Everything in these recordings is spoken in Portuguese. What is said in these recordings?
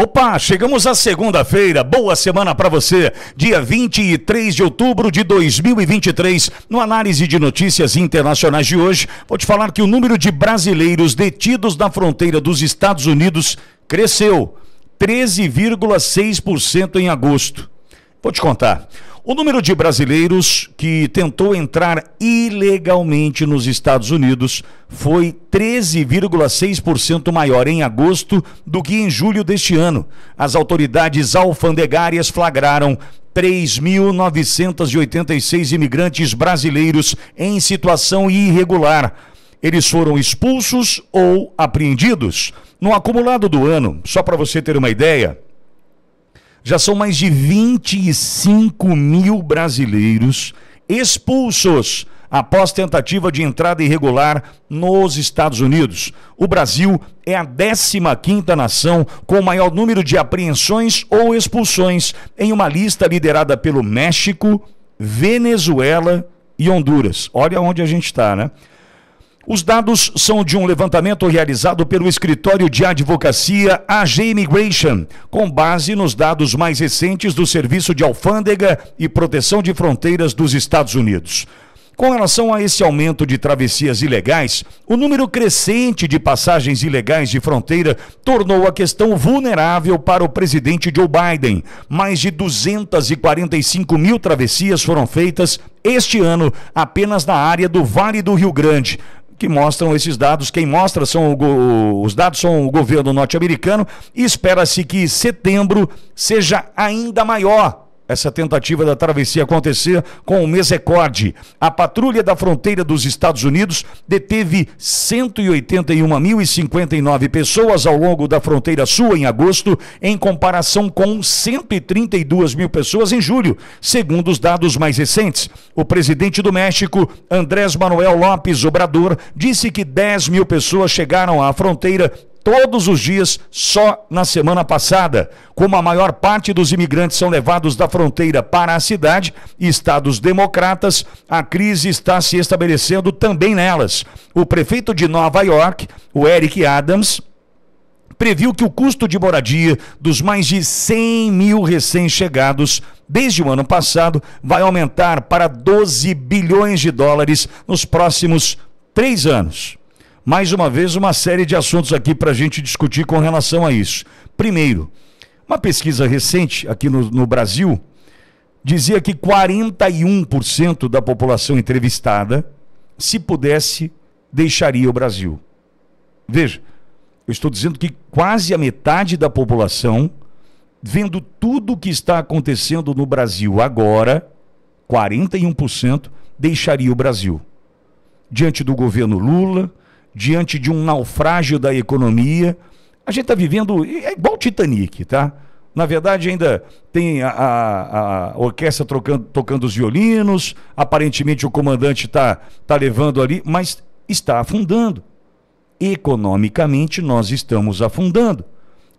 Opa, chegamos à segunda-feira. Boa semana para você. Dia 23 de outubro de 2023. No análise de notícias internacionais de hoje, vou te falar que o número de brasileiros detidos na fronteira dos Estados Unidos cresceu 13,6% em agosto. Vou te contar. O número de brasileiros que tentou entrar ilegalmente nos Estados Unidos foi 13,6% maior em agosto do que em julho deste ano. As autoridades alfandegárias flagraram 3.986 imigrantes brasileiros em situação irregular. Eles foram expulsos ou apreendidos. No acumulado do ano, só para você ter uma ideia, já são mais de 25 mil brasileiros expulsos após tentativa de entrada irregular nos Estados Unidos. O Brasil é a 15ª nação com o maior número de apreensões ou expulsões em uma lista liderada pelo México, Venezuela e Honduras. Olha onde a gente está, né? Os dados são de um levantamento realizado pelo escritório de advocacia AG Immigration, com base nos dados mais recentes do Serviço de Alfândega e Proteção de Fronteiras dos Estados Unidos. Com relação a esse aumento de travessias ilegais, o número crescente de passagens ilegais de fronteira tornou a questão vulnerável para o presidente Joe Biden. Mais de 245 mil travessias foram feitas este ano apenas na área do Vale do Rio Grande que mostram esses dados. Quem mostra são o, os dados são o governo norte-americano. Espera-se que setembro seja ainda maior essa tentativa da travessia acontecer com o mês A patrulha da fronteira dos Estados Unidos deteve 181.059 pessoas ao longo da fronteira sul em agosto, em comparação com 132 mil pessoas em julho, segundo os dados mais recentes. O presidente do México, Andrés Manuel López Obrador, disse que 10 mil pessoas chegaram à fronteira todos os dias, só na semana passada. Como a maior parte dos imigrantes são levados da fronteira para a cidade e estados democratas, a crise está se estabelecendo também nelas. O prefeito de Nova York, o Eric Adams, previu que o custo de moradia dos mais de 100 mil recém-chegados desde o ano passado vai aumentar para 12 bilhões de dólares nos próximos três anos mais uma vez, uma série de assuntos aqui para a gente discutir com relação a isso. Primeiro, uma pesquisa recente aqui no, no Brasil dizia que 41% da população entrevistada, se pudesse, deixaria o Brasil. Veja, eu estou dizendo que quase a metade da população, vendo tudo o que está acontecendo no Brasil agora, 41% deixaria o Brasil. Diante do governo Lula, diante de um naufrágio da economia. A gente está vivendo, é igual o Titanic, tá? Na verdade, ainda tem a, a, a orquestra trocando, tocando os violinos, aparentemente o comandante está tá levando ali, mas está afundando. Economicamente, nós estamos afundando.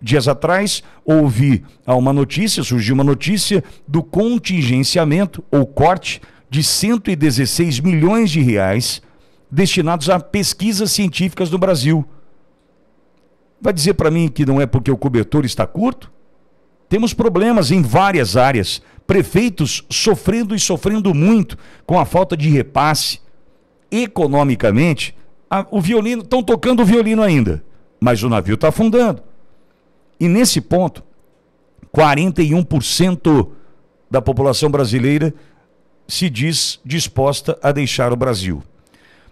Dias atrás, houve uma notícia, surgiu uma notícia do contingenciamento ou corte de 116 milhões de reais destinados a pesquisas científicas no Brasil. Vai dizer para mim que não é porque o cobertor está curto? Temos problemas em várias áreas, prefeitos sofrendo e sofrendo muito com a falta de repasse. Economicamente, a, o violino estão tocando o violino ainda, mas o navio está afundando. E nesse ponto, 41% da população brasileira se diz disposta a deixar o Brasil.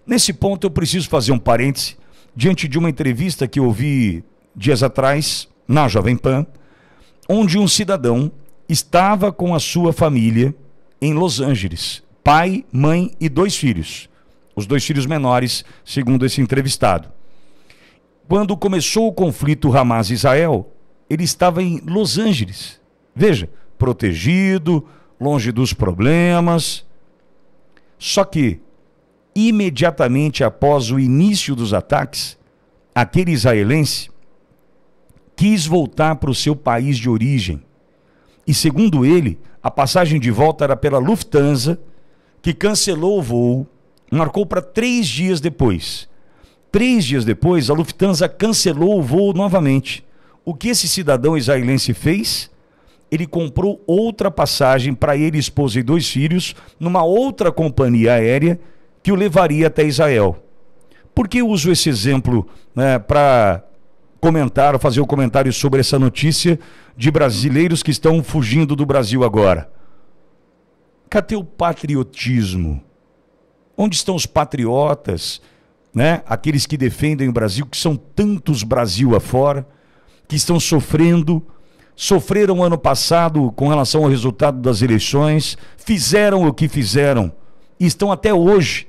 Nesse ponto, eu preciso fazer um parêntese diante de uma entrevista que eu ouvi dias atrás na Jovem Pan, onde um cidadão estava com a sua família em Los Angeles, pai, mãe e dois filhos, os dois filhos menores, segundo esse entrevistado. Quando começou o conflito Hamas-Israel, ele estava em Los Angeles. Veja, protegido, longe dos problemas. Só que imediatamente após o início dos ataques, aquele israelense quis voltar para o seu país de origem. E segundo ele, a passagem de volta era pela Lufthansa, que cancelou o voo, marcou para três dias depois. Três dias depois, a Lufthansa cancelou o voo novamente. O que esse cidadão israelense fez? Ele comprou outra passagem para ele, esposa e dois filhos, numa outra companhia aérea que o levaria até Israel. Por que uso esse exemplo né, para comentar, fazer um comentário sobre essa notícia de brasileiros que estão fugindo do Brasil agora? Cadê o patriotismo? Onde estão os patriotas, né? aqueles que defendem o Brasil, que são tantos Brasil afora, que estão sofrendo, sofreram ano passado com relação ao resultado das eleições, fizeram o que fizeram e estão até hoje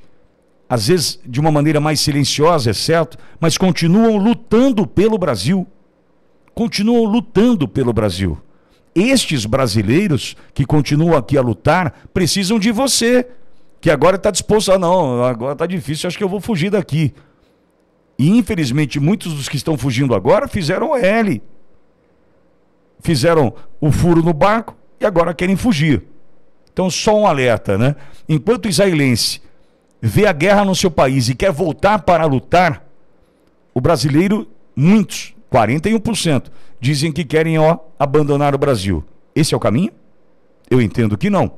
às vezes de uma maneira mais silenciosa, é certo, mas continuam lutando pelo Brasil. Continuam lutando pelo Brasil. Estes brasileiros que continuam aqui a lutar precisam de você, que agora está disposto a ah, não, agora está difícil, acho que eu vou fugir daqui. E infelizmente muitos dos que estão fugindo agora fizeram L. Fizeram o furo no barco e agora querem fugir. Então só um alerta, né? Enquanto israelense vê a guerra no seu país e quer voltar para lutar, o brasileiro, muitos, 41%, dizem que querem ó, abandonar o Brasil. Esse é o caminho? Eu entendo que não.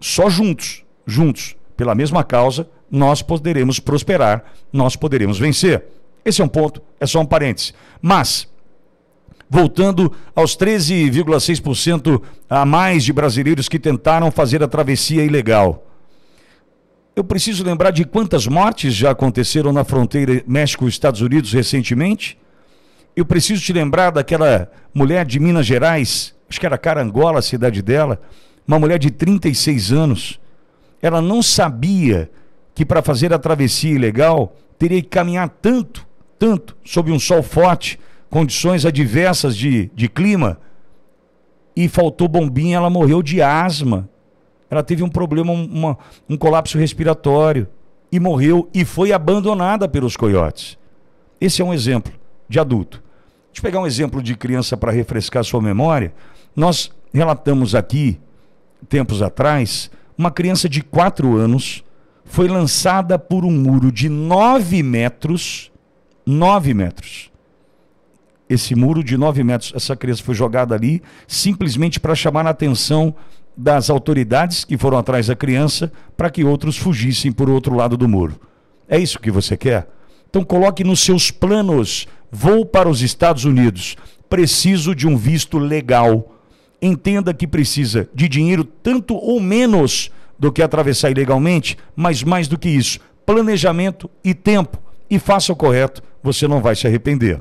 Só juntos, juntos, pela mesma causa, nós poderemos prosperar, nós poderemos vencer. Esse é um ponto, é só um parênteses. Mas, voltando aos 13,6% a mais de brasileiros que tentaram fazer a travessia ilegal. Eu preciso lembrar de quantas mortes já aconteceram na fronteira México-Estados Unidos recentemente. Eu preciso te lembrar daquela mulher de Minas Gerais, acho que era Carangola a cidade dela, uma mulher de 36 anos. Ela não sabia que para fazer a travessia ilegal teria que caminhar tanto, tanto, sob um sol forte, condições adversas de, de clima, e faltou bombinha, ela morreu de asma ela teve um problema, uma, um colapso respiratório e morreu e foi abandonada pelos coiotes. Esse é um exemplo de adulto. Deixa eu pegar um exemplo de criança para refrescar sua memória. Nós relatamos aqui, tempos atrás, uma criança de 4 anos foi lançada por um muro de 9 metros, 9 metros, esse muro de 9 metros. Essa criança foi jogada ali simplesmente para chamar a atenção das autoridades que foram atrás da criança para que outros fugissem por outro lado do muro. É isso que você quer? Então coloque nos seus planos: vou para os Estados Unidos, preciso de um visto legal. Entenda que precisa de dinheiro tanto ou menos do que atravessar ilegalmente, mas mais do que isso, planejamento e tempo. E faça o correto, você não vai se arrepender.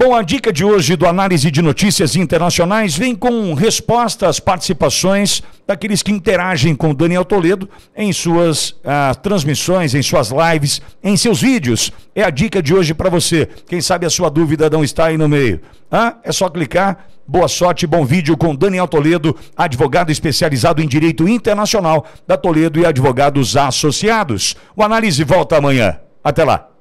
Bom, a dica de hoje do Análise de Notícias Internacionais vem com respostas, participações daqueles que interagem com Daniel Toledo em suas ah, transmissões, em suas lives, em seus vídeos. É a dica de hoje para você. Quem sabe a sua dúvida não está aí no meio. Ah, é só clicar. Boa sorte, bom vídeo com Daniel Toledo, advogado especializado em direito internacional da Toledo e advogados associados. O Análise volta amanhã. Até lá.